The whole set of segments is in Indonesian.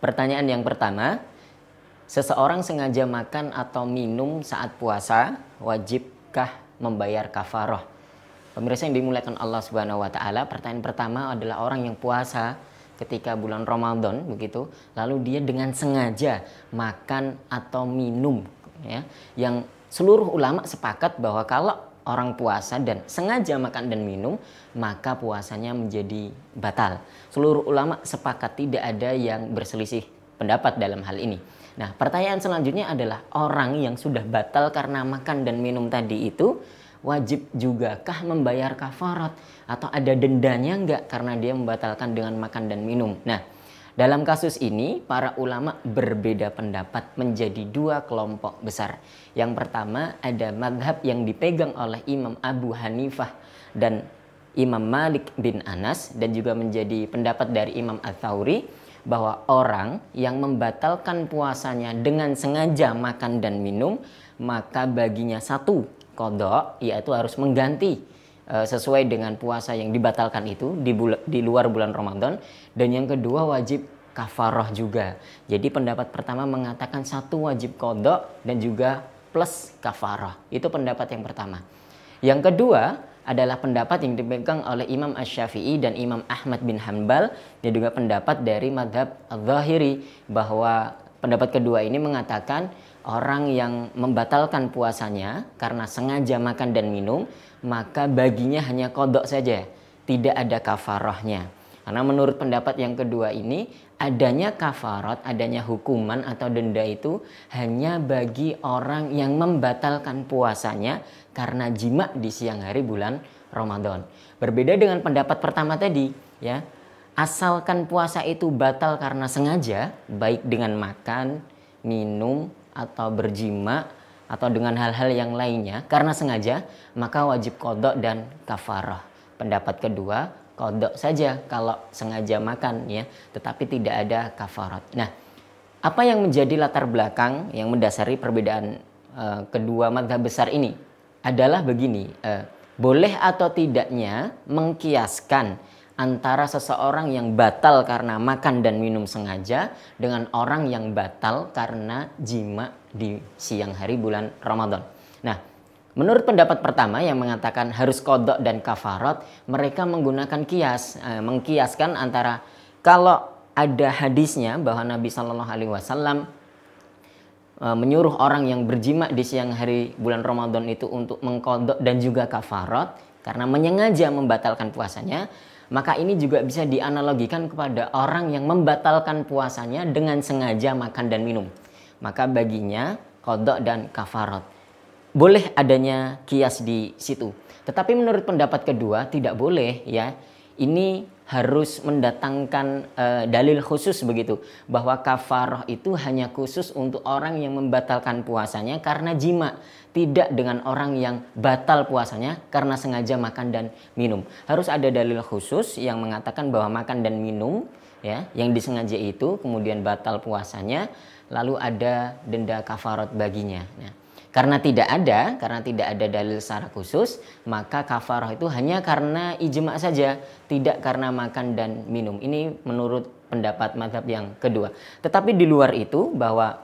Pertanyaan yang pertama, seseorang sengaja makan atau minum saat puasa, wajibkah membayar kafaroh? Pemirsa yang dimuliakan Allah Subhanahu wa taala, pertanyaan pertama adalah orang yang puasa ketika bulan Ramadan begitu, lalu dia dengan sengaja makan atau minum ya, yang seluruh ulama sepakat bahwa kalau orang puasa dan sengaja makan dan minum, maka puasanya menjadi batal. Seluruh ulama sepakat tidak ada yang berselisih pendapat dalam hal ini. Nah, pertanyaan selanjutnya adalah orang yang sudah batal karena makan dan minum tadi itu wajib jugakah membayar kafarat atau ada dendanya enggak karena dia membatalkan dengan makan dan minum. Nah, dalam kasus ini, para ulama berbeda pendapat menjadi dua kelompok besar. Yang pertama ada madhab yang dipegang oleh Imam Abu Hanifah dan Imam Malik bin Anas dan juga menjadi pendapat dari Imam Al-Thawri bahwa orang yang membatalkan puasanya dengan sengaja makan dan minum maka baginya satu kodok yaitu harus mengganti Eh, sesuai dengan puasa yang dibatalkan itu di, bul- di luar bulan Ramadan dan yang kedua wajib kafaroh juga. Jadi pendapat pertama mengatakan satu wajib kodok dan juga plus kafaroh. Itu pendapat yang pertama. Yang kedua adalah pendapat yang dipegang oleh Imam Ash-Syafi'i dan Imam Ahmad bin Hanbal dan juga pendapat dari madhab al-Zahiri bahwa pendapat kedua ini mengatakan orang yang membatalkan puasanya karena sengaja makan dan minum, maka baginya hanya kodok saja, tidak ada kafarohnya. Karena menurut pendapat yang kedua ini, adanya kafarot, adanya hukuman atau denda itu hanya bagi orang yang membatalkan puasanya karena jima di siang hari bulan Ramadan. Berbeda dengan pendapat pertama tadi, ya. Asalkan puasa itu batal karena sengaja, baik dengan makan, minum, atau berjima atau dengan hal-hal yang lainnya karena sengaja maka wajib kodok dan kafarah. Pendapat kedua kodok saja kalau sengaja makan ya tetapi tidak ada kafarat. Nah apa yang menjadi latar belakang yang mendasari perbedaan uh, kedua madhab besar ini adalah begini uh, boleh atau tidaknya mengkiaskan antara seseorang yang batal karena makan dan minum sengaja dengan orang yang batal karena jima di siang hari bulan Ramadan. Nah, menurut pendapat pertama yang mengatakan harus kodok dan kafarot, mereka menggunakan kias, eh, mengkiaskan antara kalau ada hadisnya bahwa Nabi Shallallahu Alaihi Wasallam eh, menyuruh orang yang berjima di siang hari bulan Ramadan itu untuk mengkodok dan juga kafarot karena menyengaja membatalkan puasanya maka ini juga bisa dianalogikan kepada orang yang membatalkan puasanya dengan sengaja makan dan minum. Maka baginya kodok dan kafarot. Boleh adanya kias di situ. Tetapi menurut pendapat kedua tidak boleh ya ini harus mendatangkan e, dalil khusus begitu bahwa kafaroh itu hanya khusus untuk orang yang membatalkan puasanya karena jima tidak dengan orang yang batal puasanya karena sengaja makan dan minum harus ada dalil khusus yang mengatakan bahwa makan dan minum ya yang disengaja itu kemudian batal puasanya lalu ada denda kafarot baginya nah, karena tidak ada, karena tidak ada dalil secara khusus, maka kafarah itu hanya karena ijma saja, tidak karena makan dan minum. Ini menurut pendapat madhab yang kedua. Tetapi di luar itu bahwa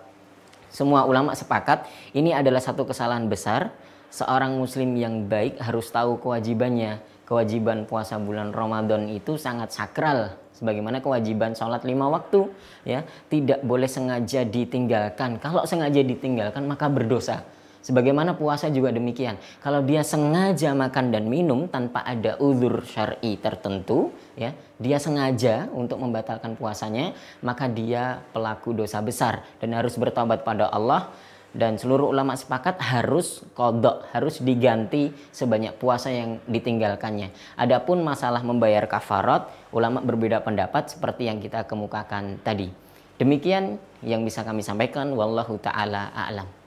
semua ulama sepakat ini adalah satu kesalahan besar. Seorang muslim yang baik harus tahu kewajibannya kewajiban puasa bulan Ramadan itu sangat sakral sebagaimana kewajiban sholat lima waktu ya tidak boleh sengaja ditinggalkan kalau sengaja ditinggalkan maka berdosa sebagaimana puasa juga demikian kalau dia sengaja makan dan minum tanpa ada uzur syari tertentu ya dia sengaja untuk membatalkan puasanya maka dia pelaku dosa besar dan harus bertobat pada Allah dan seluruh ulama sepakat harus kodok, harus diganti sebanyak puasa yang ditinggalkannya. Adapun masalah membayar kafarat, ulama berbeda pendapat seperti yang kita kemukakan tadi. Demikian yang bisa kami sampaikan. Wallahu taala a'lam.